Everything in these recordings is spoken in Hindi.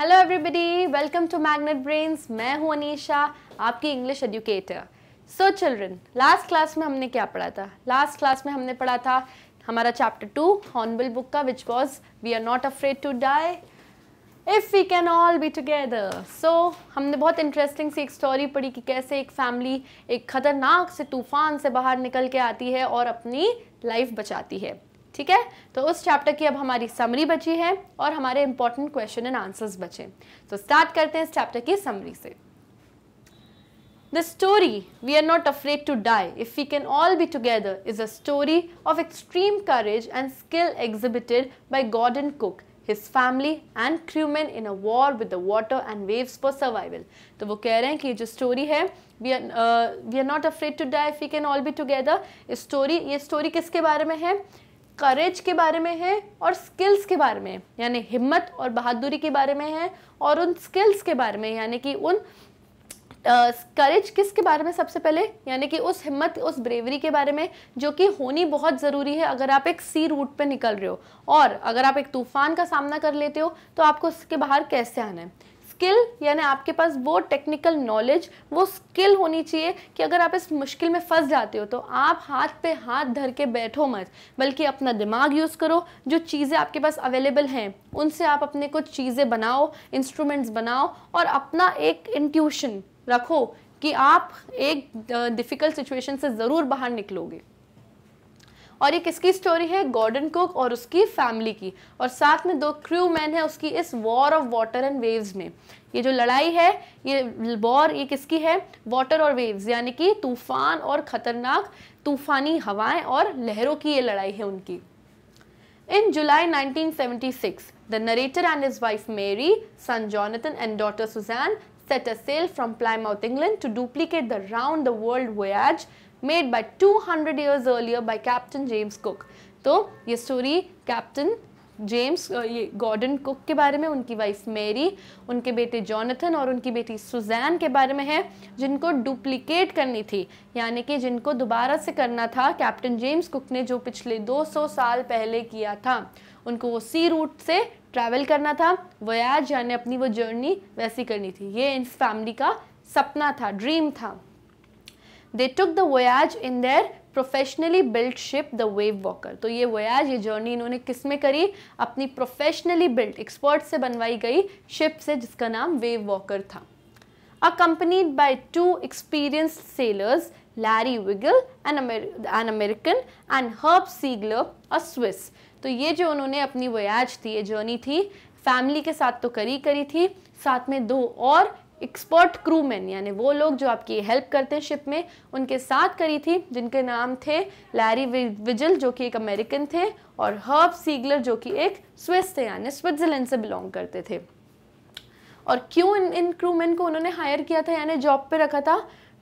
Hello everybody welcome to Magnet Brains मैं हूं अनीशा आपकी English educator so children last class में हमने क्या पढ़ा था लास्ट क्लास में हमने पढ़ा था हमारा चैप्टर टू हॉर्नबिल बुक का which was we are not afraid to die if we can all be together so हमने बहुत इंटरेस्टिंग सी एक स्टोरी पढ़ी कि कैसे एक फैमिली एक ख़तरनाक से तूफान से बाहर निकल के आती है और अपनी लाइफ बचाती है ठीक है तो उस चैप्टर की अब हमारी समरी बची है और हमारे इंपॉर्टेंट क्वेश्चन एंड आंसर्स बचे तो स्टार्ट करते हैं इस चैप्टर की समरी से the story we are not afraid to die if you can all be together is a story of extreme courage and skill exhibited by Gordon Cook His family and crewmen in a war with the water and waves for survival. तो वो कह रहे हैं कि ये जो story है we are uh, we are not afraid to die if we can all be together. story ये story किसके बारे में है करेज के बारे में है और स्किल्स के बारे में यानी हिम्मत और बहादुरी के बारे में है और उन स्किल्स के बारे में यानी कि उन करेज uh, किसके बारे में सबसे पहले यानी कि उस हिम्मत उस ब्रेवरी के बारे में जो कि होनी बहुत ज़रूरी है अगर आप एक सी रूट पे निकल रहे हो और अगर आप एक तूफान का सामना कर लेते हो तो आपको उसके बाहर कैसे आना है स्किल यानी आपके पास वो टेक्निकल नॉलेज वो स्किल होनी चाहिए कि अगर आप इस मुश्किल में फंस जाते हो तो आप हाथ पे हाथ धर के बैठो मत बल्कि अपना दिमाग यूज़ करो जो चीज़ें आपके पास अवेलेबल हैं उनसे आप अपने कुछ चीज़ें बनाओ इंस्ट्रूमेंट्स बनाओ और अपना एक इंट्यूशन रखो कि आप एक डिफ़िकल्ट सिचुएशन से ज़रूर बाहर निकलोगे और ये किसकी स्टोरी है गॉर्डन कुक और उसकी फैमिली की और साथ में दो क्रू मैन है उसकी इस war of water and waves में ये जो लड़ाई है ये वॉर ये किसकी है वाटर और वेव्स यानी कि तूफान और खतरनाक तूफानी हवाएं और लहरों की ये लड़ाई है उनकी in July 1976 the narrator and his wife Mary son Jonathan and daughter Suzanne set a sail from Ply England to duplicate the round the world voyage made by 200 years earlier by Captain James Cook. तो ये स्टोरी कैप्टन जेम्स ये गॉर्डन कुक के बारे में उनकी वाइफ मेरी उनके बेटे जॉनथन और उनकी बेटी सुजैन के बारे में है जिनको डुप्लीकेट करनी थी यानी कि जिनको दोबारा से करना था कैप्टन जेम्स कुक ने जो पिछले 200 साल पहले किया था उनको वो सी रूट से ट्रैवल करना था वयाज यानी अपनी वो जर्नी वैसी करनी थी ये इस फैमिली का सपना था ड्रीम था they took the voyage in their professionally built ship the wave Walker तो ये वोयाज ये जर्नी इन्होंने किस में करी अपनी प्रोफेशनली बिल्ट एक्सपर्ट से बनवाई गई शिप से जिसका नाम वेव वॉकर था accompanied by two experienced sailors, Larry Wiggle, an, Amer an American, and Herb Siegler, a Swiss. तो ये जो उन्होंने अपनी voyage थी ये जर्नी थी फैमिली के साथ तो करी करी थी साथ में दो और एक्सपर्ट क्रूमैन यानी वो लोग जो आपकी हेल्प करते हैं शिप में उनके साथ करी थी जिनके नाम थे लैरी विजल जो कि एक अमेरिकन थे और हर्ब सीगलर जो कि एक स्विस थे यानी स्विट्ज़रलैंड से बिलोंग करते थे और क्यों इन इन क्रूमैन को उन्होंने हायर किया था यानी जॉब पे रखा था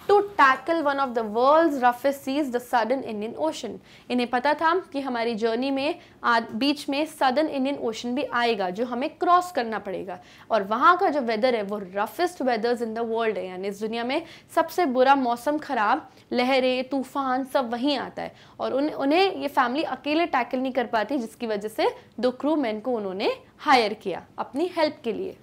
to tackle one of the world roughest seas the southern Indian Ocean इन्हें पता था कि हमारी जर्नी में आ, बीच में सदन इंडियन ओशन भी आएगा जो हमें क्रॉस करना पड़ेगा और वहाँ का जो वेदर है वो roughest weathers in the world है यानी इस दुनिया में सबसे बुरा मौसम ख़राब लहरें तूफान सब वहीं आता है और उन उन्हें ये फैमिली अकेले टैकल नहीं कर पाती जिसकी वजह से दो क्रू मैन को उन्होंने हायर किया अपनी हेल्प के लिए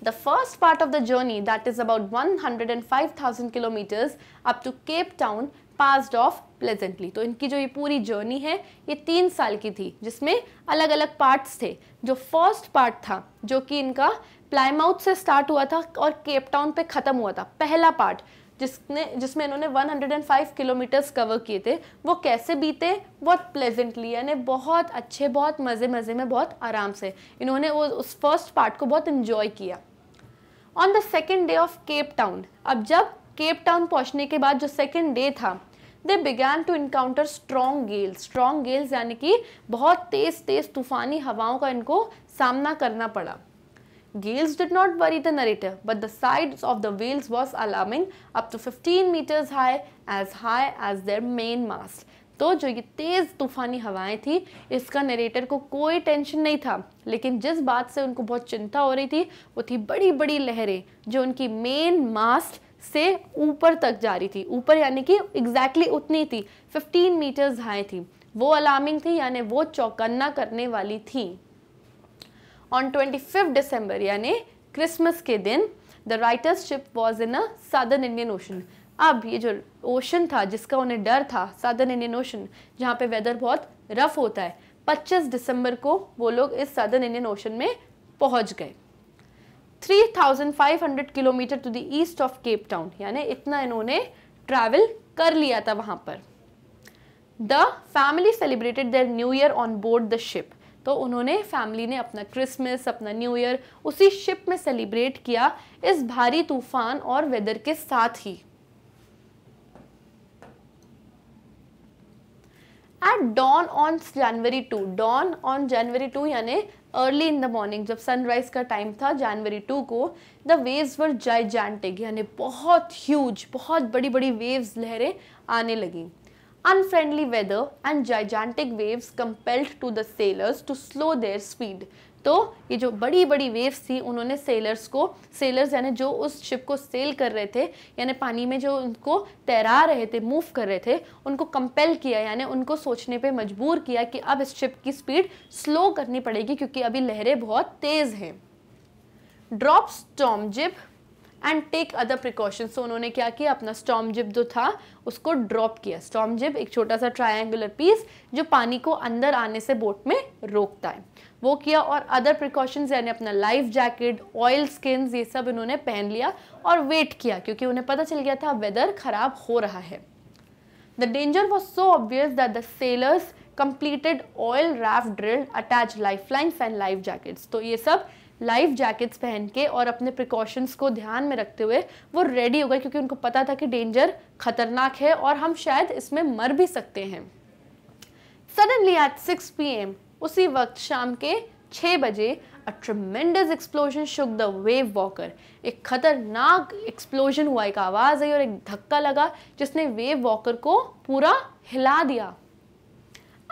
The first part of the journey that is about 105,000 kilometers up to Cape Town passed off pleasantly तो इनकी जो ये पूरी जर्नी है ये तीन साल की थी जिसमें अलग अलग पार्ट्स थे जो फर्स्ट पार्ट था जो कि इनका प्लाईमाउथ से स्टार्ट हुआ था और केप टाउन पे ख़त्म हुआ था पहला पार्ट जिसने जिसमें इन्होंने 105 किलोमीटर्स कवर किए थे वो कैसे बीते बहुत प्लेजेंटली यानी बहुत अच्छे बहुत मज़े मज़े में बहुत आराम से इन्होंने उस फर्स्ट पार्ट को बहुत इन्जॉय किया on the second day of Cape Town अब जब केप टाउन पहुँचने के बाद जो सेकेंड डे था they began to encounter strong gales strong gales यानी कि बहुत तेज तेज तूफानी हवाओं का इनको सामना करना पड़ा gales did not worry the narrator but the side of the waves was alarming up to fifteen metres high as high as their main mast तो जो ये तेज़ तूफानी हवाएं थी इसका नरेटर को कोई टेंशन नहीं था लेकिन जिस बात से उनको बहुत चिंता हो रही थी वो थी बड़ी बड़ी लहरें जो उनकी मेन मास्ट से ऊपर तक जा रही थी ऊपर यानी कि एग्जैक्टली उतनी थी 15 मीटर्स हाई थी वो अलार्मिंग थी यानी वो चौकन्ना करने वाली थी ऑन ट्वेंटी दिसंबर यानी क्रिसमस के दिन the writer's ship was in a southern Indian Ocean अब ये जो ओशन था जिसका उन्हें डर था सादर्न इंडियन ओशन जहाँ पे वेदर बहुत रफ होता है 25 दिसंबर को वो लोग इस सादर्न इंडियन ओशन में पहुँच गए 3500 kilometre to the east of Cape Town यानी इतना इन्होंने ट्रैवल कर लिया था वहाँ पर the family celebrated their new year on board the ship तो उन्होंने फैमिली ने अपना क्रिसमस अपना न्यू ईयर उसी शिप में सेलिब्रेट किया इस भारी तूफान और वेदर के साथ ही at dawn on January two dawn on January two यानी अर्ली इन द मॉर्निंग जब सनराइज का टाइम था जनवरी टू को द वेव्स वर जाइजेंटिक यानी बहुत ह्यूज बहुत बड़ी बड़ी वेव्स लहरें आने लगी unfriendly weather and gigantic waves compelled to the sailors to slow their speed तो ये जो बड़ी बड़ी वेव्स थी उन्होंने सेलर्स को सेलर्स यानी जो उस शिप को सेल कर रहे थे यानी पानी में जो उनको तैरा रहे थे मूव कर रहे थे उनको कंपेल किया यानी उनको सोचने पे मजबूर किया कि अब इस शिप की स्पीड स्लो करनी पड़ेगी क्योंकि अभी लहरें बहुत तेज़ हैं drop storm jib and take other precautions तो उन्होंने क्या किया अपना स्टॉम जिप जो था उसको ड्रॉप किया स्टॉम जिप एक छोटा सा ट्रायंगुलर पीस जो पानी को अंदर आने से बोट में रोकता है वो किया और अदर प्रिकॉशंस यानी अपना लाइफ जैकेट ऑयल स्किन ये सब इन्होंने पहन लिया और वेट किया क्योंकि उन्हें पता चल गया था वेदर ख़राब हो रहा है the danger was so obvious that the sailors completed oil raft drill attach life lines and life jackets तो ये सब लाइफ जैकेट्स पहन के और अपने प्रिकॉशंस को ध्यान में रखते हुए वो रेडी हो गए क्योंकि उनको पता था कि डेंजर खतरनाक है और हम शायद इसमें मर भी सकते हैं सडनली एट सिक्स पी उसी वक्त शाम के छः बजे a tremendous explosion shook the wave Wavewalker एक खतरनाक एक्सप्लोजन हुआ एक आवाज़ आई और एक धक्का लगा जिसने वेव वॉकर को पूरा हिला दिया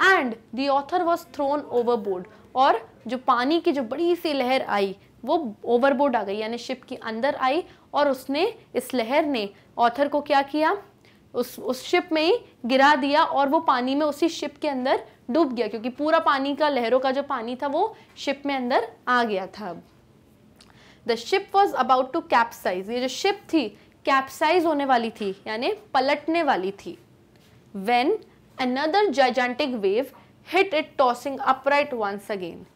and the author was thrown overboard और जो पानी की जो बड़ी सी लहर आई वो ओवरबोर्ड आ गई यानी शिप के अंदर आई और उसने इस लहर ने ऑथर को क्या किया उस उस शिप में ही गिरा दिया और वो पानी में उसी शिप के अंदर डूब गया क्योंकि पूरा पानी का लहरों का जो पानी था वो शिप में अंदर आ गया था the ship was about to capsize ये जो शिप थी कैप्साइज होने वाली थी यानी पलटने वाली थी when another gigantic wave hit it tossing upright once again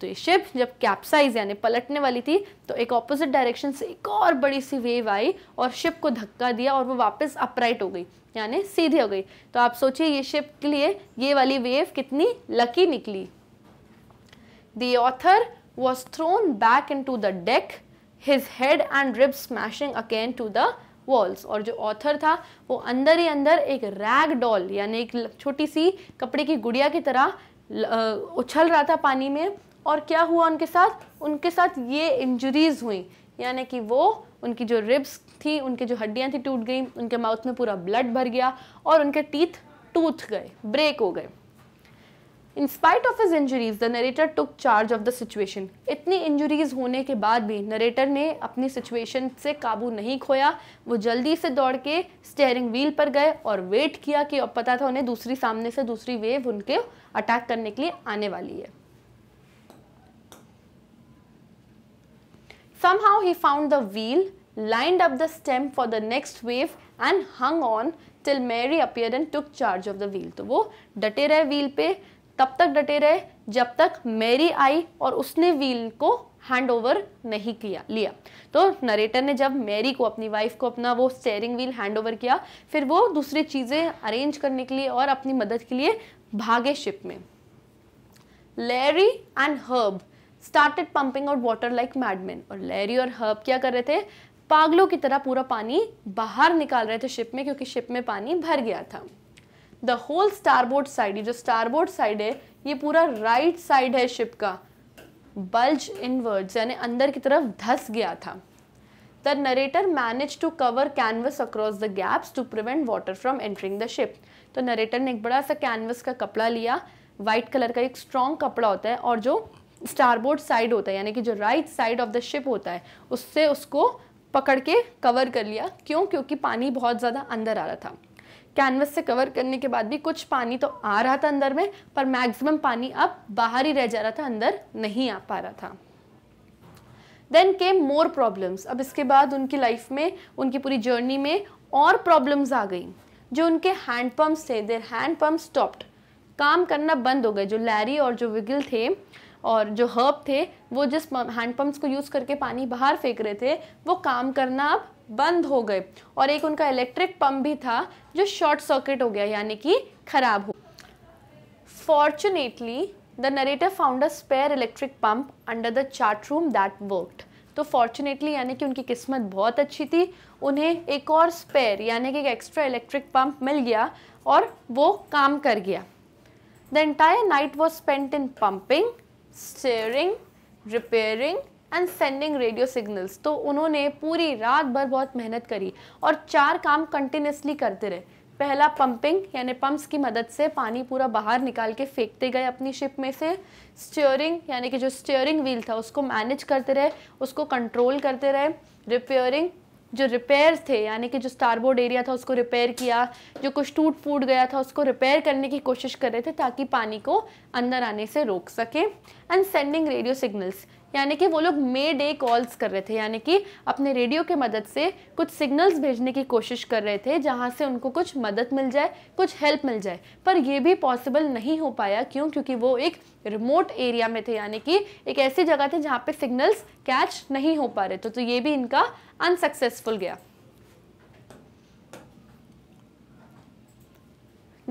तो ये शिप जब कैप्साइज यानी पलटने वाली थी तो एक ऑपोजिट डायरेक्शन से एक और बड़ी सी वेव आई और शिप को धक्का दिया और वो वापस अपराइट हो गई यानी सीधी हो गई तो आप सोचिए ये शिप के लिए ये वाली वेव कितनी लकी निकली the author was thrown back in to the deck his head and rib smashing again to the walls और जो ऑथर था वो अंदर ही अंदर एक रैग डॉल यानी एक छोटी सी कपड़े की गुड़िया की तरह उछल रहा था पानी में और क्या हुआ उनके साथ उनके साथ ये इंजरीज हुई यानी कि वो उनकी जो रिब्स थी उनकी जो हड्डियाँ थी टूट गई उनके माउथ में पूरा ब्लड भर गया और उनके टीथ टूथ गए ब्रेक हो गए in spite of his injuries the narrator took charge of the situation इतनी इंजरीज होने के बाद भी नरेटर ने अपनी सिचुएशन से काबू नहीं खोया वो जल्दी से दौड़ के स्टेयरिंग व्हील पर गए और वेट किया कि अब पता था उन्हें दूसरी सामने से दूसरी वेव उनके अटैक करने के लिए आने वाली है somehow he found the wheel lined up the stem for the next wave and hung on till Mary appear and took charge of the wheel तो वो डटे रहे व्हील पे तब तक डटे रहे जब तक मैरी आई और उसने व्हील को हैंड ओवर नहीं किया लिया तो नरेटर ने जब मैरी को अपनी वाइफ को अपना वो स्टेयरिंग व्हील हैंड ओवर किया फिर वो दूसरी चीज़ें अरेंज करने के लिए और अपनी मदद के लिए भागे शिप में Larry and Herb started pumping out water like madman और लैरी और हर्ब क्या कर रहे थे पागलों की तरह पूरा पानी बाहर निकाल रहे थे शिप में क्योंकि शिप में पानी भर गया था द होल स्टारबोर्ड साइड ये जो स्टारबोर्ड साइड है ये पूरा राइट right साइड है शिप का बल्ज इनवर्ड्स यानी अंदर की तरफ धस गया था the narrator manage to cover canvas across the gaps to prevent water from entering the ship तो नरेटर ने एक बड़ा सा कैनवस का कपड़ा लिया वाइट कलर का एक स्ट्रॉन्ग कपड़ा होता है और जो स्टारबोर्ड साइड होता है यानी कि जो right side of the ship होता है उससे उसको पकड़ के कवर कर लिया क्यों क्योंकि पानी बहुत ज़्यादा अंदर आ रहा था कैनवस से कवर करने के बाद भी कुछ पानी तो आ रहा था अंदर में पर मैक्सिमम पानी अब बाहर ही रह जा रहा था अंदर नहीं आ पा रहा था देन केम मोर प्रॉब्लम्स अब इसके बाद उनकी लाइफ में उनकी पूरी जर्नी में और प्रॉब्लम्स आ गई जो उनके हैंडपम्प्स थे देर हैंडपम्प स्टॉप्ड काम करना बंद हो गए जो लैरी और जो विगिल थे और जो हर्ब थे वो जिस हैंडपम्प्स को यूज़ करके पानी बाहर फेंक रहे थे वो काम करना अब बंद हो गए और एक उनका इलेक्ट्रिक पंप भी था जो शॉर्ट सर्किट हो गया यानी कि खराब हो fortunately the narrator found a spare electric pump under the chart room that worked तो फॉर्चुनेटली यानी कि उनकी किस्मत बहुत अच्छी थी उन्हें एक और स्पेयर यानी कि एक एक्स्ट्रा इलेक्ट्रिक पंप मिल गया और वो काम कर गया the entire night was spent in pumping steering repairing and sending radio signals तो उन्होंने पूरी रात भर बहुत मेहनत करी और चार काम कंटिन्यूसली करते रहे पहला पंपिंग यानी पंप्स की मदद से पानी पूरा बाहर निकाल के फेंकते गए अपनी शिप में से स्टीयरिंग यानी कि जो स्टीयरिंग व्हील था उसको मैनेज करते रहे उसको कंट्रोल करते रहे रिपेयरिंग जो रिपेयर्स थे यानी कि जो स्टारबोर्ड एरिया था उसको रिपेयर किया जो कुछ टूट फूट गया था उसको रिपेयर करने की कोशिश कर रहे थे ताकि पानी को अंदर आने से रोक सके एंड सेंडिंग रेडियो सिग्नल्स यानी कि वो लोग मे डे कॉल्स कर रहे थे यानी कि अपने रेडियो के मदद से कुछ सिग्नल्स भेजने की कोशिश कर रहे थे जहाँ से उनको कुछ मदद मिल जाए कुछ हेल्प मिल जाए पर यह भी पॉसिबल नहीं हो पाया क्यों क्योंकि वो एक रिमोट एरिया में थे यानी कि एक ऐसी जगह थी जहाँ पे सिग्नल्स कैच नहीं हो पा रहे थे तो ये भी इनका अनसक्सेसफुल गया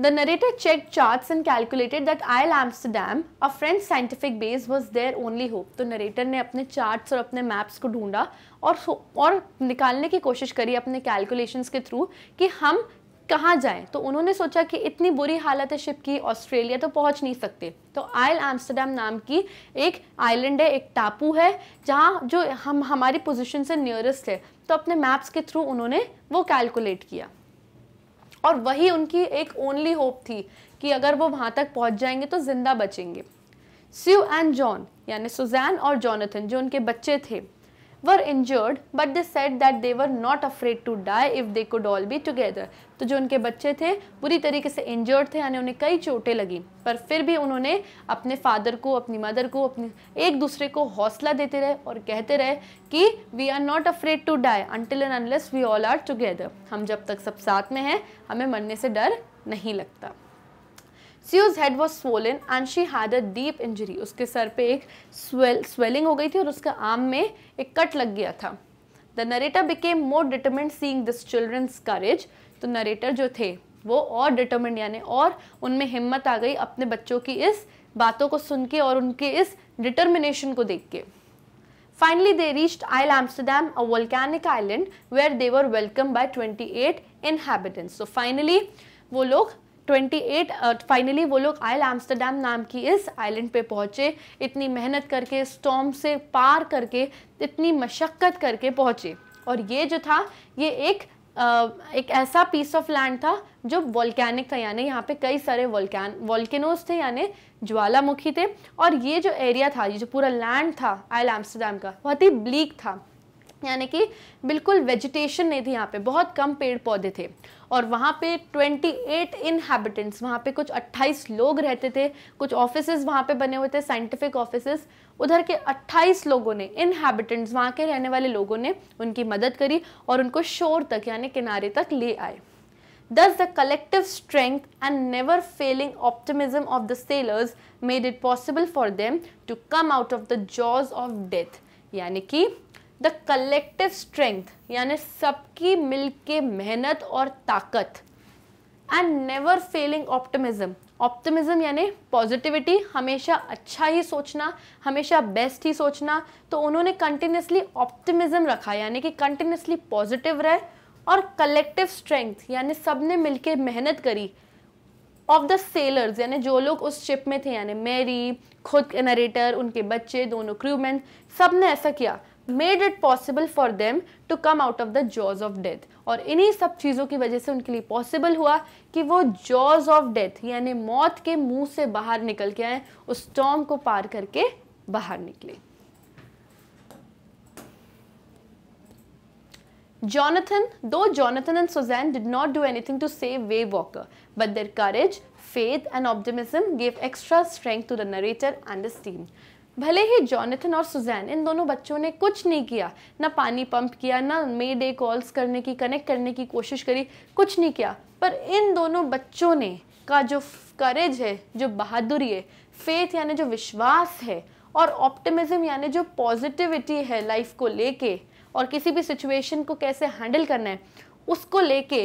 The narrator checked charts and calculated that Isle Amsterdam, a French scientific base, was their only hope. तो narrator ने अपने charts और अपने maps को ढूंढा और और निकालने की कोशिश करी अपने calculations के through कि हम कहाँ जाएं तो उन्होंने सोचा कि इतनी बुरी हालत है शिप की ऑस्ट्रेलिया तो पहुँच नहीं सकते तो आयल एम्स्टरडेम नाम की एक आइलैंड है एक टापू है जहाँ जो हम हमारी पोजीशन से नियरेस्ट है तो अपने मैप्स के थ्रू उन्होंने वो कैलकुलेट किया और वही उनकी एक ओनली होप थी कि अगर वो वहाँ तक पहुँच जाएंगे तो ज़िंदा बचेंगे स्यू एंड जॉन यानी सुजैन और जॉनथन जो उनके बच्चे थे were injured but they said that they were not afraid to die if they could all be together तो जो उनके बच्चे थे बुरी तरीके से इंजर्ड थे यानी उन्हें कई चोटें लगी पर फिर भी उन्होंने अपने फादर को अपनी मदर को अपने एक दूसरे को हौसला देते रहे और कहते रहे कि we are not afraid to die until and unless we all are together हम जब तक सब साथ में हैं हमें मरने से डर नहीं लगता Sue's head was swollen and she had a deep injury उसके सर पे एक स्वेल स्वेलिंग हो गई थी और उसके आर्म में एक कट लग गया था the narrator became more determined seeing this children's courage तो नरेटर जो थे वो और डिटर्मेंट यानी और उनमें हिम्मत आ गई अपने बच्चों की इस बातों को सुन के और उनके इस डिटर्मिनेशन को देख के Finally, they reached Isle Amsterdam, a volcanic island where they were welcomed by 28 inhabitants. So finally वो लोग 28 फाइनली uh, वो लोग आयल एम्स्टरडेम नाम की इस आइलैंड पे पहुँचे इतनी मेहनत करके स्टॉम से पार करके इतनी मशक्क़त करके पहुँचे और ये जो था ये एक uh, एक ऐसा पीस ऑफ लैंड था जो वॉल्केनिक था यानी यहाँ पे कई सारे वॉल्कैन वॉल्केनोज थे यानी ज्वालामुखी थे और ये जो एरिया था ये जो पूरा लैंड था आयल एम्स्टरडेम का बहुत ही ब्लीक था यानी कि बिल्कुल वेजिटेशन नहीं थी यहाँ पे बहुत कम पेड़ पौधे थे और वहाँ पे 28 इनहैबिटेंट्स वहाँ पे कुछ 28 लोग रहते थे कुछ ऑफिस वहाँ पे बने हुए थे साइंटिफिक ऑफिसेज उधर के 28 लोगों ने इनहैबिटेंट्स वहाँ के रहने वाले लोगों ने उनकी मदद करी और उनको शोर तक यानी किनारे तक ले आए दस the collective strength and never failing optimism of the sailors made it possible for them to come out of the jaws of death यानी कि द कलेक्टिव स्ट्रेंथ यानी सबकी मिल के मेहनत और ताकत and never failing optimism optimism यानी पॉजिटिविटी हमेशा अच्छा ही सोचना हमेशा बेस्ट ही सोचना तो उन्होंने कंटिन्यूसली ऑप्टिमिज्म रखा यानी कि कंटिन्यूसली पॉजिटिव रहे और कलेक्टिव स्ट्रेंथ यानी सब ने के मेहनत करी ऑफ द सेलर्स यानी जो लोग उस शिप में थे यानी मैरी खुद नरेटर उनके बच्चे दोनों क्रूमैन सब ने ऐसा किया made it possible for them to come out of the jaws of death और इन्हीं सब चीज़ों की वजह से उनके लिए पॉसिबल हुआ कि वो जॉज ऑफ डेथ यानी मौत के मुंह से बाहर निकल के आए उस स्टॉम को पार करके बाहर निकले Jonathan, though Jonathan and Suzanne did not do anything to save Waywalker, but their courage, faith and optimism gave extra strength to the narrator and his team. भले ही जॉनथन और सुजैन इन दोनों बच्चों ने कुछ नहीं किया ना पानी पंप किया ना मे डे कॉल्स करने की कनेक्ट करने की कोशिश करी कुछ नहीं किया पर इन दोनों बच्चों ने का जो करेज है जो बहादुरी है फेथ यानी जो विश्वास है और ऑप्टिमिज्म यानी जो पॉजिटिविटी है लाइफ को लेके और किसी भी सिचुएशन को कैसे हैंडल करना है उसको लेके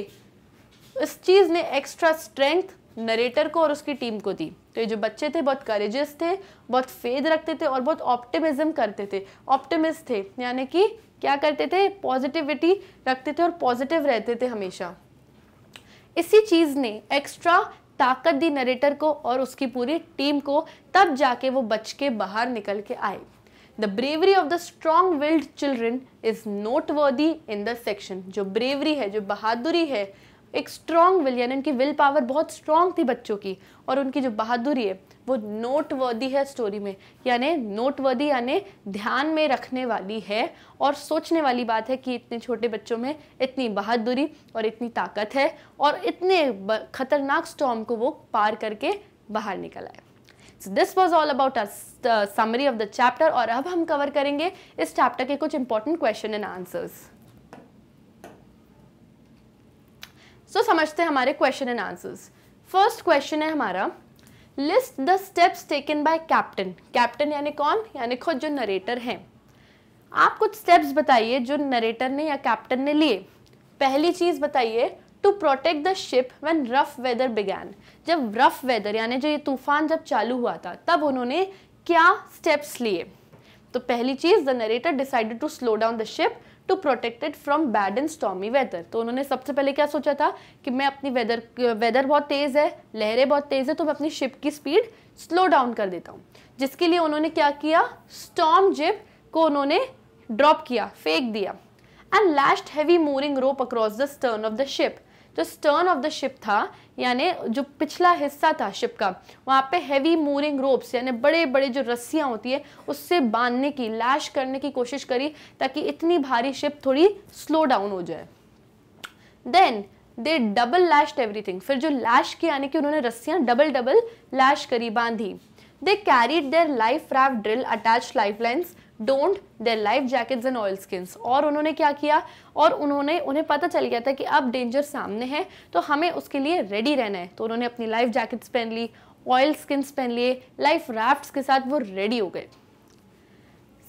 इस चीज़ ने एक्स्ट्रा स्ट्रेंथ नरेटर को और उसकी टीम को दी तो ये जो बच्चे थे बहुत करेजियस थे बहुत फेद रखते थे और बहुत ऑप्टिमिज्म करते थे ऑप्टिमिस्ट थे यानी कि क्या करते थे पॉजिटिविटी रखते थे और पॉजिटिव रहते थे हमेशा इसी चीज़ ने एक्स्ट्रा ताकत दी नरेटर को और उसकी पूरी टीम को तब जाके वो बच के बाहर निकल के आए the bravery of the strong willed children is noteworthy in the section जो ब्रेवरी है जो बहादुरी है एक स्ट्रॉन्ग विल यानी उनकी विल पावर बहुत स्ट्रॉन्ग थी बच्चों की और उनकी जो बहादुरी है वो नोटवर्दी है स्टोरी में यानी नोटवर्दी यानी ध्यान में रखने वाली है और सोचने वाली बात है कि इतने छोटे बच्चों में इतनी बहादुरी और इतनी ताकत है और इतने खतरनाक स्टॉम को वो पार करके बाहर निकल आए so this was all about summary of the chapter और अब हम कवर करेंगे इस चैप्टर के कुछ important question and answers so so, समझते हैं हमारे question and answers first question है हमारा list the steps taken by captain captain यानी कौन यानी खुद जो नरेटर हैं आप कुछ स्टेप्स बताइए जो नरेटर ने या कैप्टन ने लिए पहली चीज़ बताइए to protect the ship when rough weather began जब रफ वेदर यानी जो ये तूफान जब चालू हुआ था तब उन्होंने क्या स्टेप्स लिए तो पहली चीज़ the narrator decided to slow down the ship to protect it from bad and stormy weather तो उन्होंने सबसे पहले क्या सोचा था कि मैं अपनी वेदर वेदर बहुत तेज़ है लहरें बहुत तेज़ है तो मैं अपनी शिप की स्पीड स्लो डाउन कर देता हूँ जिसके लिए उन्होंने क्या किया स्टॉम जिप को उन्होंने ड्रॉप किया फेंक दिया and lashed heavy mooring rope across the stern of the ship जो स्टर्न ऑफ द शिप था यानी जो पिछला हिस्सा था शिप का वहाँ पे हैवी मूरिंग रोप्स यानी बड़े बड़े जो रस्सियाँ होती है उससे बांधने की लैश करने की कोशिश करी ताकि इतनी भारी शिप थोड़ी स्लो डाउन हो जाए then they double lashed everything फिर जो लैश की यानी कि उन्होंने रस्सियाँ डबल डबल लैश करी बांधी they carried their life raft drill attach life lines donned their life jackets and oilskins और उन्होंने क्या किया और उन्होंने उन्हें पता चल गया था कि अब डेंजर सामने है तो हमें उसके लिए रेडी रहना है तो उन्होंने अपनी लाइफ जैकेट्स पहन ली ऑयल स्किन्स पहन लिए लाइफ राफ्ट्स के साथ वो रेडी हो गए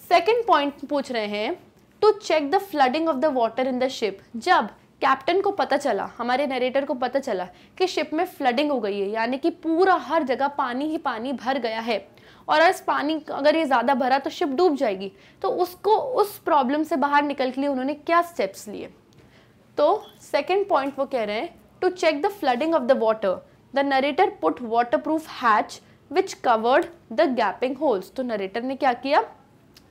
सेकेंड पॉइंट पूछ रहे हैं to check the flooding of the water in the ship जब कैप्टन को पता चला हमारे नरेटर को पता चला कि शिप में फ्लडिंग हो गई है यानी कि पूरा हर जगह पानी ही पानी भर गया है और अगर पानी अगर ये ज़्यादा भरा तो शिप डूब जाएगी तो उसको उस प्रॉब्लम से बाहर निकल के लिए उन्होंने क्या स्टेप्स लिए तो सेकेंड पॉइंट वो कह रहे हैं to check the flooding of the water the narrator put waterproof hatch which covered the gaping holes तो नरेटर ने क्या किया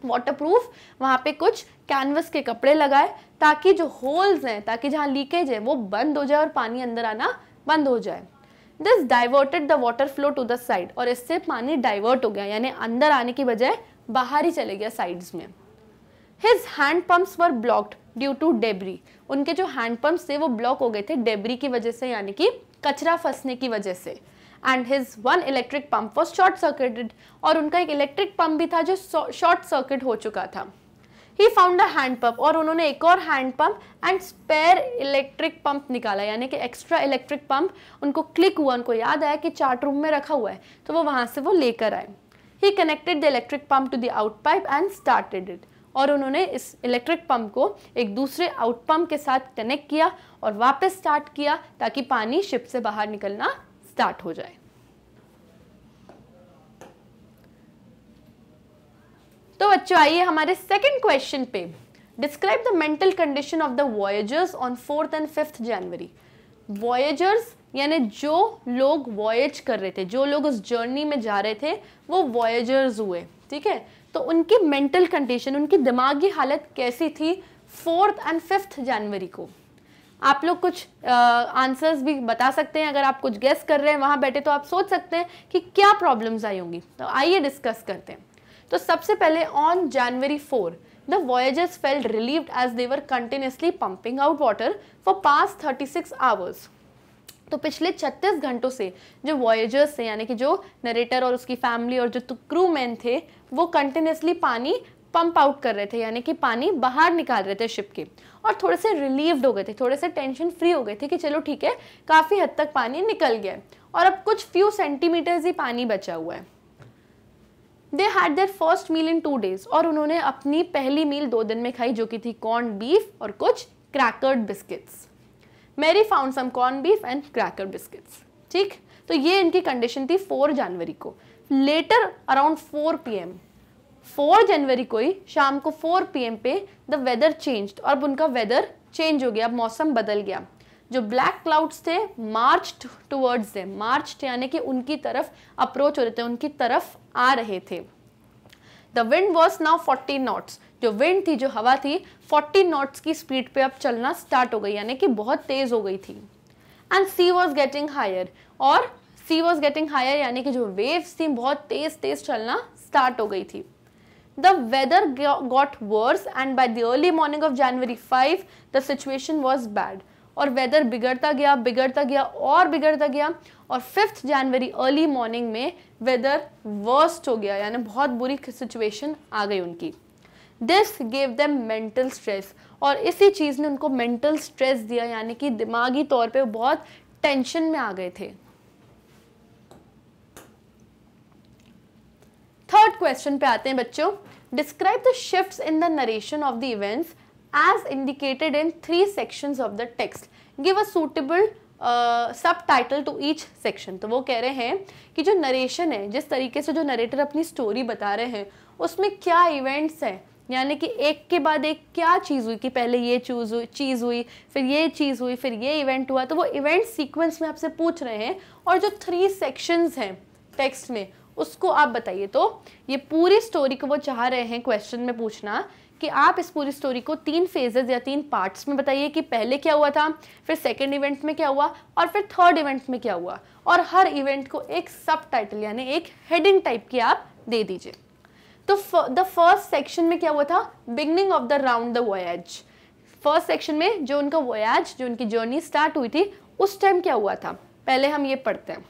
वाटर प्रूफ वहाँ पे कुछ कैनवस के कपड़े लगाए ताकि जो होल्स हैं ताकि जहाँ लीकेज है वो बंद हो जाए और पानी अंदर आना बंद हो जाए this diverted the water flow to the side और इससे पानी डाइवर्ट हो गया यानी अंदर आने की बजाय बाहर ही चले गया साइड्स में his hand pumps were blocked due to debris उनके जो हैंड पम्प्स थे वो ब्लॉक हो गए थे डेबरी की वजह से यानी कि कचरा फंसने की वजह से and his one electric pump was short circuited और उनका एक इलेक्ट्रिक पंप भी था जो शॉर्ट सर्किट हो चुका था he found the hand pump और उन्होंने एक और hand pump and spare electric pump निकाला यानी कि एक्स्ट्रा इलेक्ट्रिक पंप उनको क्लिक हुआ उनको याद आया कि चार्ट रूम में रखा हुआ है तो वो वहाँ से वो लेकर आए he connected the electric pump to the out pipe and started it और उन्होंने इस इलेक्ट्रिक पंप को एक दूसरे आउट पंप के साथ कनेक्ट किया और वापस स्टार्ट किया ताकि पानी शिप से बाहर निकलना स्टार्ट हो जाए तो बच्चों आइए हमारे सेकंड क्वेश्चन पे describe the mental condition of the voyagers on fourth and fifth January voyagers यानी जो लोग वॉयज कर रहे थे जो लोग उस जर्नी में जा रहे थे वो वॉयजर्स हुए ठीक है तो उनकी मेंटल कंडीशन उनकी दिमागी हालत कैसी थी फोर्थ एंड फिफ्थ जनवरी को आप लोग कुछ आंसर्स भी बता सकते हैं अगर आप कुछ गेस कर रहे हैं वहाँ बैठे तो आप सोच सकते हैं कि क्या प्रॉब्लम्स आई होंगी तो आइए डिस्कस करते हैं तो सबसे पहले on January four the voyagers felt relieved as they were continuously pumping out water for past 36 hours. तो पिछले 36 घंटों से जो वॉयजर्स थे यानी कि जो नरेटर और उसकी फैमिली और जो क्रू तो मैन थे वो कंटिन्यूसली पानी पंप आउट कर रहे थे यानी कि पानी बाहर निकाल रहे थे शिप के और थोड़े से रिलीव्ड हो गए थे थोड़े से टेंशन फ्री हो गए थे कि चलो ठीक है काफ़ी हद तक पानी निकल गया है और अब कुछ फ्यू सेंटीमीटर्स ही पानी बचा हुआ है they had their first meal in two days और उन्होंने अपनी पहली मील दो दिन में खाई जो कि थी कॉर्न बीफ और कुछ cracked biscuits Mary found some corn beef and cracker biscuits ठीक तो ये इनकी कंडीशन थी फोर जनवरी को later around four p m four January को ही शाम को फोर पी एम पे द वेदर चेंज और अब उनका वेदर चेंज हो गया अब मौसम बदल गया जो ब्लैक क्लाउड्स थे मार्च टूवर्ड्स दे मार्च यानी कि उनकी तरफ अप्रोच हो रहे थे उनकी तरफ आ रहे थे the wind was now forty knots जो विंड थी जो हवा थी फोर्टी नॉट्स की स्पीड पे अब चलना स्टार्ट हो गई यानी कि बहुत तेज़ हो गई थी and sea was getting higher और सी वॉज गेटिंग हायर यानी कि जो वेव्स थी बहुत तेज़ तेज़ चलना स्टार्ट हो गई थी the weather got worse and by the early morning of January five the situation was bad और वेदर बिगड़ता गया बिगड़ता गया और बिगड़ता गया और फिफ्थ जनवरी अर्ली मॉर्निंग में वेदर वर्स्ट हो गया यानी बहुत बुरी सिचुएशन आ गई उनकी this gave them mental stress और इसी चीज़ ने उनको मेंटल स्ट्रेस दिया यानी कि दिमागी तौर पे बहुत टेंशन में आ गए थे थर्ड क्वेश्चन पे आते हैं बच्चों describe the shifts in the narration of the events as indicated in three sections of the text. Give a suitable subtitle to each section तो वो कह रहे हैं कि जो नरेशन है जिस तरीके से जो नरेटर अपनी स्टोरी बता रहे हैं उसमें क्या इवेंट्स हैं यानी कि एक के बाद एक क्या चीज़ हुई कि पहले ये चूज़ हुई चीज़ हुई फिर ये चीज़ हुई फिर ये इवेंट हुआ तो वो इवेंट सीक्वेंस में आपसे पूछ रहे हैं और जो थ्री सेक्शंस हैं टेक्स्ट में उसको आप बताइए तो ये पूरी स्टोरी को वो चाह रहे हैं क्वेश्चन में पूछना कि आप इस पूरी स्टोरी को तीन फेजेज या तीन पार्ट्स में बताइए कि पहले क्या हुआ था फिर सेकेंड इवेंट में क्या हुआ और फिर थर्ड इवेंट में क्या हुआ और हर इवेंट को एक सब टाइटल यानी एक हेडिंग टाइप की आप दे दीजिए तो द फर्स्ट सेक्शन में क्या हुआ था beginning of the round the voyage first section में जो उनका वॉयज जो उनकी जर्नी स्टार्ट हुई थी उस टाइम क्या हुआ था पहले हम ये पढ़ते हैं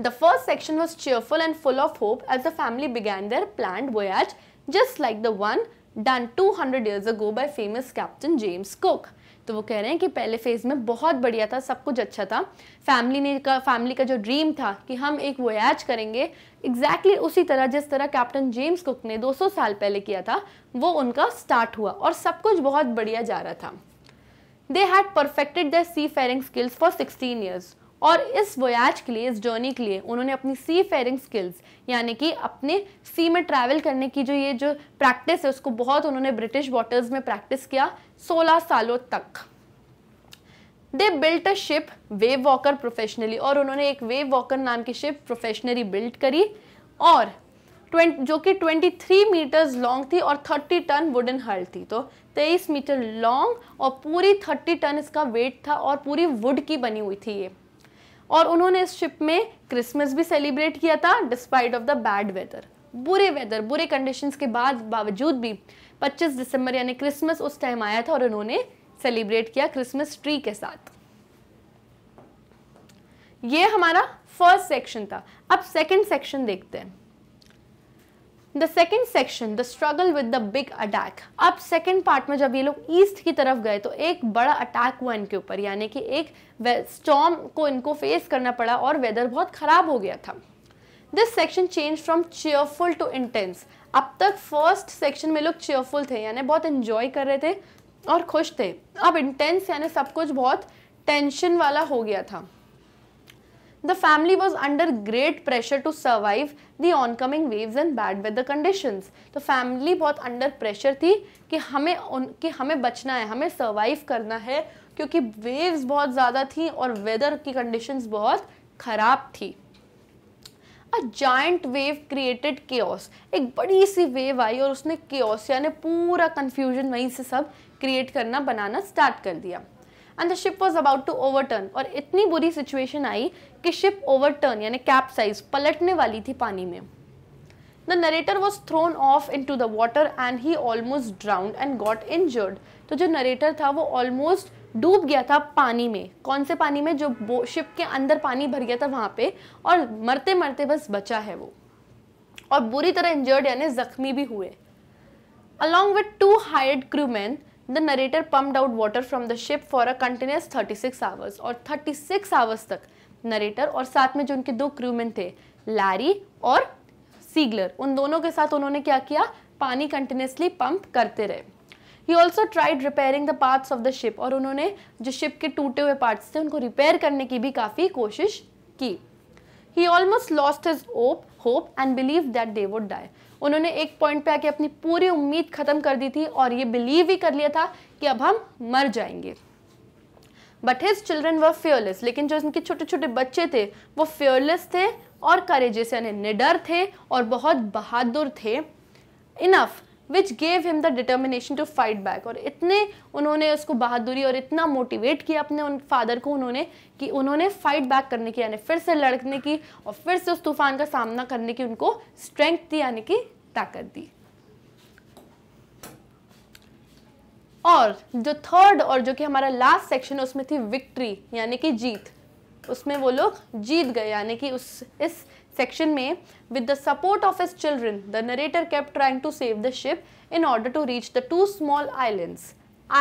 the first section was cheerful and full of hope as the family began their plan voyage just like the one done 200 years ago by famous captain James Cook तो वो कह रहे हैं कि पहले फेज़ में बहुत बढ़िया था सब कुछ अच्छा था फैमिली ने का फैमिली का जो ड्रीम था कि हम एक वोयाज करेंगे एग्जैक्टली exactly उसी तरह जिस तरह कैप्टन जेम्स कुक ने 200 साल पहले किया था वो उनका स्टार्ट हुआ और सब कुछ बहुत बढ़िया जा रहा था they had perfected the seafaring skills for sixteen years और इस वोयाज के लिए इस जर्नी के लिए उन्होंने अपनी सी फेयरिंग स्किल्स यानी कि अपने सी में ट्रैवल करने की जो ये जो प्रैक्टिस है उसको बहुत उन्होंने ब्रिटिश वाटर्स में प्रैक्टिस किया 16 सालों तक they built a ship Wave Walker professionally और उन्होंने एक वेव वॉकर नाम की शिप प्रोफेशनली बिल्ट करी और ट्वेंट जो कि 23 मीटर्स लॉन्ग थी और 30 टन वुडन हल थी तो 23 मीटर लॉन्ग और पूरी 30 टन इसका वेट था और पूरी वुड की बनी हुई थी ये और उन्होंने इस शिप में क्रिसमस भी सेलिब्रेट किया था despite of the bad weather बुरे वेदर बुरे कंडीशंस के बाद बावजूद भी 25 दिसंबर यानी क्रिसमस उस टाइम आया था और उन्होंने सेलिब्रेट किया क्रिसमस ट्री के साथ ये हमारा फर्स्ट सेक्शन था अब सेकंड सेक्शन देखते हैं the second section the struggle with the big attack अब सेकेंड पार्ट में जब ये लोग ईस्ट की तरफ गए तो एक बड़ा अटैक हुआ इनके ऊपर यानी कि एक स्टॉम को इनको फेस करना पड़ा और वेदर बहुत खराब हो गया था this section change from cheerful to intense अब तक फर्स्ट सेक्शन में लोग चेयरफुल थे यानी बहुत इंजॉय कर रहे थे और खुश थे अब इंटेंस यानी सब कुछ बहुत टेंशन वाला हो गया था The family was under great pressure to survive the oncoming waves and bad weather conditions. तो family बहुत under pressure थी कि हमें कि हमें बचना है हमें survive करना है क्योंकि waves बहुत ज़्यादा थी और weather की conditions बहुत ख़राब थी a giant wave created chaos एक बड़ी सी वेव आई और उसने केओस यानी पूरा कन्फ्यूजन वहीं से सब क्रिएट करना बनाना स्टार्ट कर दिया and the ship was about to overturn और इतनी बुरी सिचुएशन आई कि शिप ओवरटर्न यानी कैप साइज पलटने वाली थी पानी में the narrator was thrown off in to the water and he almost drowned and got injured तो जो नरेटर था वो ऑलमोस्ट डूब गया था पानी में कौन से पानी में जो शिप के अंदर पानी भर गया था वहाँ पे और मरते मरते बस बचा है वो और बुरी तरह इंजर्ड यानी जख्मी भी हुए along with two hired crewman the narrator pump out water from the ship for a continuous 36 hours और 36 आवर्स तक नरेटर और साथ में जो उनके दो क्रूमैन थे लैरी और सीगलर उन दोनों के साथ उन्होंने क्या किया पानी कंटिन्यूसली पंप करते रहे he also tried repairing the parts of the ship और उन्होंने जो शिप के टूटे हुए पार्ट्स थे उनको रिपेयर करने की भी काफ़ी कोशिश की he almost lost his hope hope and believe that they would die उन्होंने एक पॉइंट पे आके अपनी पूरी उम्मीद खत्म कर दी थी और ये बिलीव ही कर लिया था कि अब हम मर जाएंगे but his children were fearless लेकिन जो इनके छोटे छोटे बच्चे थे वो फेयरलेस थे और करेजेस यानी निडर थे और बहुत बहादुर थे enough which gave him the determination to fight back और इतने उन्होंने उसको बहादुरी और इतना मोटिवेट किया अपने उन फादर को उन्होंने कि उन्होंने फाइट बैक करने की यानी फिर से लड़ने की और फिर से उस तूफान का सामना करने की उनको स्ट्रेंथ दी यानी कि ताकत दी और जो थर्ड और जो कि हमारा लास्ट सेक्शन है उसमें थी विक्ट्री यानी कि जीत उसमें वो लोग जीत गए यानी कि उस इस सेक्शन में with the support of his children the narrator kept trying to save the ship in order to reach the two small islands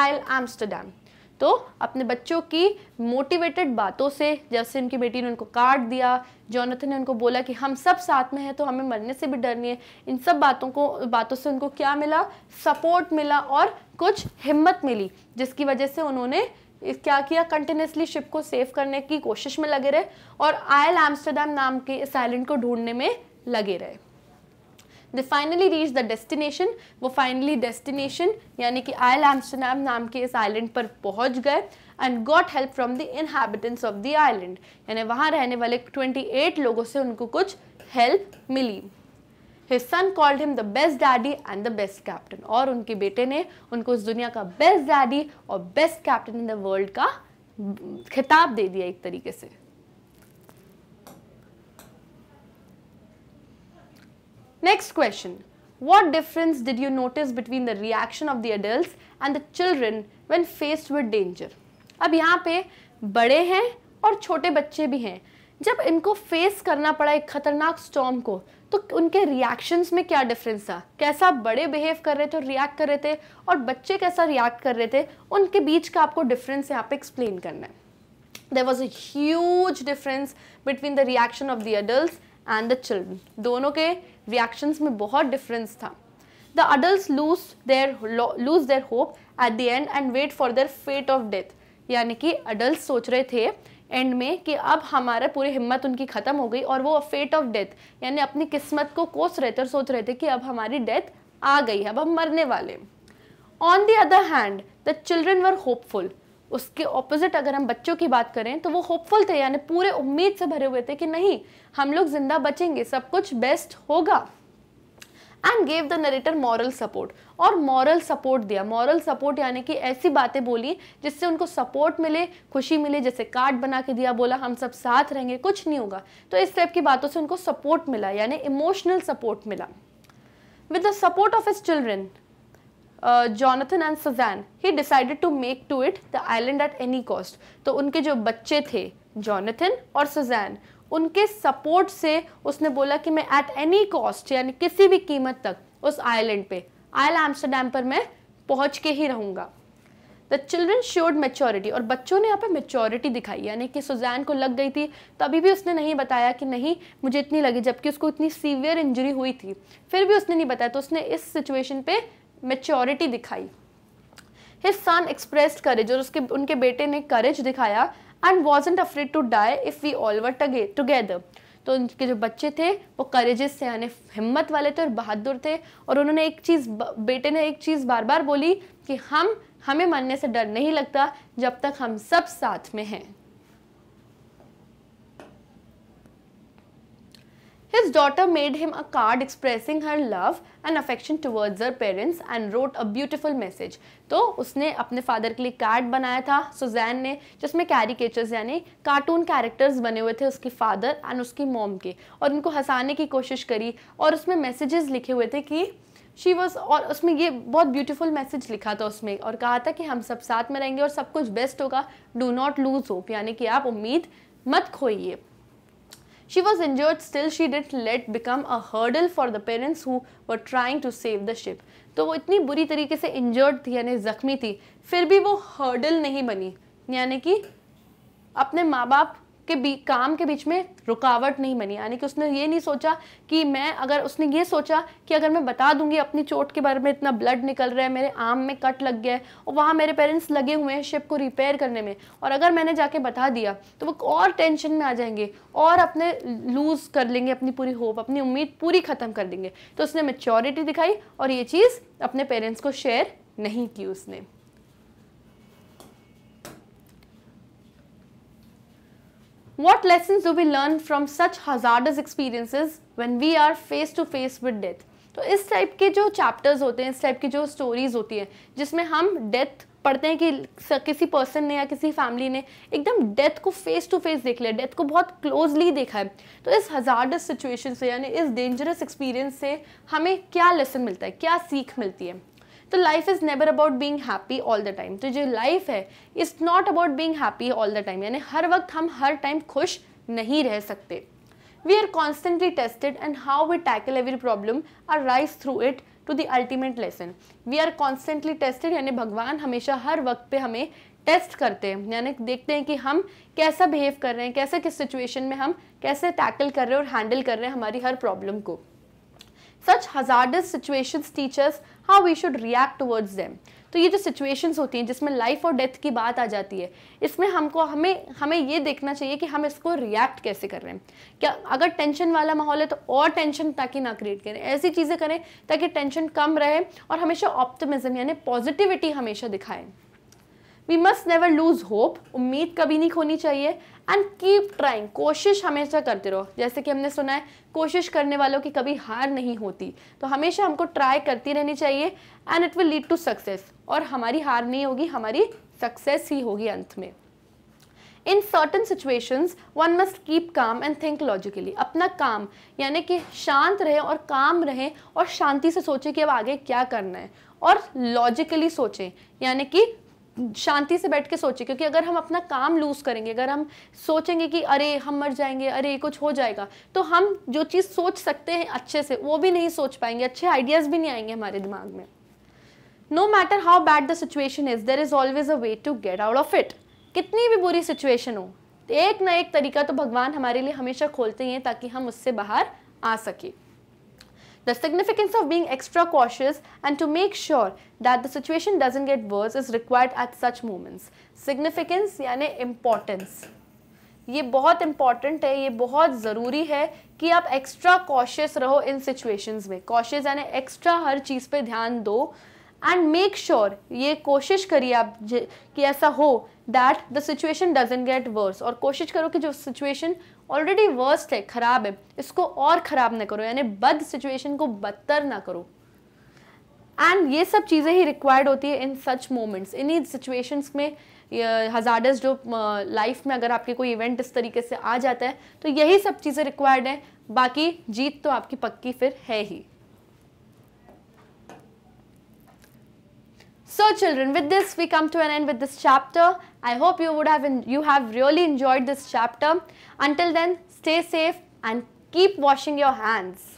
Isle Amsterdam तो अपने बच्चों की मोटिवेटेड बातों से जैसे उनकी बेटी ने उनको काट दिया जॉनथन ने उनको बोला कि हम सब साथ में हैं तो हमें मरने से भी डर नहीं है इन सब बातों को बातों से उनको क्या मिला सपोर्ट मिला और कुछ हिम्मत मिली जिसकी वजह से उन्होंने क्या किया कंटिन्यूसली शिप को सेव करने की कोशिश में लगे रहे और आयल एम्स्टरडेम नाम के इस आइलैंड को ढूंढने में लगे रहे they finally reach the destination वो फाइनली डेस्टिनेशन यानी कि आयल एम्स्टरडेम नाम के इस आइलैंड पर पहुंच गए and got help from the inhabitants of the island यानी वहां रहने वाले 28 लोगों से उनको कुछ हेल्प मिली his son called him the best daddy and the best captain और उनके बेटे ने उनको उस दुनिया का बेस्ट डैडी और best captain in the world का खिताब दे दिया एक तरीके से Next question. What difference did you notice between the reaction of the adults and the children when faced with danger? अब यहाँ पे बड़े हैं और छोटे बच्चे भी हैं जब इनको फेस करना पड़ा एक खतरनाक स्टॉम को तो उनके रिएक्शंस में क्या डिफरेंस था कैसा बड़े बिहेव कर रहे थे और रिएक्ट कर रहे थे और बच्चे कैसा रिएक्ट कर रहे थे उनके बीच का आपको डिफरेंस यहाँ पे एक्सप्लेन करना है there was a huge difference between the reaction of the adult and the children दोनों के रिएक्शंस में बहुत डिफरेंस था the adult lose their lose their hope at the end and wait for their fate of death यानी कि अडल्ट सोच रहे थे एंड में कि अब हमारा पूरी हिम्मत उनकी ख़त्म हो गई और वो फेट ऑफ डेथ यानी अपनी किस्मत को कोस रहे थे और सोच रहे थे कि अब हमारी डेथ आ गई है अब हम मरने वाले on the other hand the children were hopeful उसके ऑपोजिट अगर हम बच्चों की बात करें तो वो होपफुल थे यानी पूरे उम्मीद से भरे हुए थे कि नहीं हम लोग जिंदा बचेंगे सब कुछ बेस्ट होगा and gave the narrator moral support और मॉरल सपोर्ट दिया मॉरल सपोर्ट यानी कि ऐसी बातें बोली जिससे उनको सपोर्ट मिले खुशी मिले जैसे कार्ड बना के दिया बोला हम सब साथ रहेंगे कुछ नहीं होगा तो इस टाइप की बातों से उनको सपोर्ट मिला यानी इमोशनल सपोर्ट मिला with the support of his children Jonathan and Suzanne he decided to make to it the island at any cost तो उनके जो बच्चे थे जॉनथन और सजैन उनके सपोर्ट से उसने बोला कि मैं एट एनी कॉस्ट यानी किसी भी कीमत तक उस आइलैंड पे आयल एम्स्टरडेम पर मैं पहुंच के ही रहूंगा द चिल्ड्रन शोड मेच्योरिटी और बच्चों ने यहाँ पे मेच्योरिटी दिखाई यानी कि सुजैन को लग गई थी तभी भी उसने नहीं बताया कि नहीं मुझे इतनी लगी जबकि उसको इतनी सीवियर इंजरी हुई थी फिर भी उसने नहीं बताया तो उसने इस सिचुएशन पे मेच्योरिटी दिखाई हिज सन एक्सप्रेस करेज और उसके उनके बेटे ने करेज दिखाया and wasn't afraid to die if we all were together तो उनके जो बच्चे थे वो करेजेस से यानी हिम्मत वाले थे और बहादुर थे और उन्होंने एक चीज़ बेटे ने एक चीज़ बार बार बोली कि हम हमें मरने से डर नहीं लगता जब तक हम सब साथ में हैं His daughter made him a card expressing her love and affection towards her parents and wrote a beautiful message. तो उसने अपने फादर के लिए कार्ड बनाया था सुजैन ने जिसमें कैरिकेचर्स यानी कार्टून कैरेक्टर्स बने हुए थे उसके फादर एंड उसकी मॉम के और उनको हंसाने की कोशिश करी और उसमें मैसेजेस लिखे हुए थे कि शी वॉज और उसमें ये बहुत ब्यूटीफुल मैसेज लिखा था उसमें और कहा था कि हम सब साथ में रहेंगे और सब कुछ बेस्ट होगा डू नॉट लूज़ होप यानी कि आप उम्मीद मत खोइए She was injured, still she didn't let become a hurdle for the parents who were trying to save the ship. तो वो इतनी बुरी तरीके से इंजर्ड थी यानी ज़ख्मी थी फिर भी वो हर्डल नहीं बनी यानी कि अपने माँ बाप के बीच काम के बीच में रुकावट नहीं बनी यानी कि उसने ये नहीं सोचा कि मैं अगर उसने ये सोचा कि अगर मैं बता दूंगी अपनी चोट के बारे में इतना ब्लड निकल रहा है मेरे आम में कट लग गया है और वहाँ मेरे पेरेंट्स लगे हुए हैं शिप को रिपेयर करने में और अगर मैंने जाके बता दिया तो वो और टेंशन में आ जाएंगे और अपने लूज़ कर लेंगे अपनी पूरी होप अपनी उम्मीद पूरी ख़त्म कर देंगे तो उसने मेच्योरिटी दिखाई और ये चीज़ अपने पेरेंट्स को शेयर नहीं की उसने What lessons do we learn from such hazardous experiences when we are face to face with death? तो इस टाइप के जो चैप्टर्स होते हैं इस टाइप की जो स्टोरीज होती हैं जिसमें हम डेथ पढ़ते हैं कि किसी पर्सन ने या किसी फैमिली ने एकदम डेथ को फेस टू फेस देख लिया डेथ को बहुत क्लोजली देखा है तो इस हजारडस सिचुएशन से यानी इस डेंजरस एक्सपीरियंस से हमें क्या लेसन मिलता है क्या सीख मिलती है तो life is never about being happy all the time तो जो लाइफ है is not about being happy all the time यानी हर वक्त हम हर टाइम खुश नहीं रह सकते we are constantly tested and how we tackle every problem are rise through it to the ultimate lesson we are constantly tested यानी भगवान हमेशा हर वक्त पे हमें टेस्ट करते हैं यानी देखते हैं कि हम कैसा बिहेव कर रहे हैं कैसे किस सिचुएशन में हम कैसे टैकल कर रहे हैं और हैंडल कर रहे हैं हमारी हर प्रॉब्लम को such hazardous situations teachers how we should react towards them तो ये जो सिचुएशंस होती हैं जिसमें लाइफ और डेथ की बात आ जाती है इसमें हमको हमें हमें ये देखना चाहिए कि हम इसको रिएक्ट कैसे कर रहे हैं क्या अगर टेंशन वाला माहौल है तो और टेंशन ताकि ना क्रिएट करें ऐसी चीज़ें करें ताकि टेंशन कम रहे और हमेशा ऑप्टिमिज्म यानी पॉजिटिविटी हमेशा दिखाएं we must never lose hope उम्मीद कभी नहीं खोनी चाहिए एंड कीप ट्राइंग कोशिश हमेशा करते रहो जैसे कि हमने सुना है कोशिश करने वालों की कभी हार नहीं होती तो हमेशा हमको ट्राई करती रहनी चाहिए and it will lead to success और हमारी हार नहीं होगी हमारी सक्सेस ही होगी अंत में in certain situations one must keep calm and think logically अपना काम यानी कि शांत रहें और काम रहें और शांति से सोचें कि अब आगे क्या करना है और लॉजिकली सोचें यानी कि शांति से बैठ के सोचें क्योंकि अगर हम अपना काम लूज़ करेंगे अगर हम सोचेंगे कि अरे हम मर जाएंगे अरे कुछ हो जाएगा तो हम जो चीज़ सोच सकते हैं अच्छे से वो भी नहीं सोच पाएंगे अच्छे आइडियाज़ भी नहीं आएंगे हमारे दिमाग में no matter how bad the situation is there is always a way to get out of it कितनी भी बुरी सिचुएशन हो एक ना एक तरीका तो भगवान हमारे लिए हमेशा खोलते ही हैं ताकि हम उससे बाहर आ सकें The significance of being extra cautious and to make sure that the situation doesn't get worse is required at such moments. Significance यानी importance. ये बहुत important है ये बहुत ज़रूरी है कि आप extra cautious रहो in situations में. Cautious यानी extra हर चीज़ पे ध्यान दो and make sure ये कोशिश करिए आप कि ऐसा हो that the situation doesn't get worse और कोशिश करो कि जो situation ऑलरेडी वर्स्ट है ख़राब है इसको और ख़राब ना करो यानी बद सिचुएशन को बदतर ना करो एंड ये सब चीज़ें ही रिक्वायर्ड होती है इन सच मोमेंट्स इन्हीं सिचुएशंस में हजार्डस जो लाइफ में अगर आपके कोई इवेंट इस तरीके से आ जाता है तो यही सब चीज़ें रिक्वायर्ड हैं बाकी जीत तो आपकी पक्की फिर है ही So children, with this we come to an end with this chapter I hope you would have you have really enjoyed this chapter. Until then, stay safe and keep washing your hands.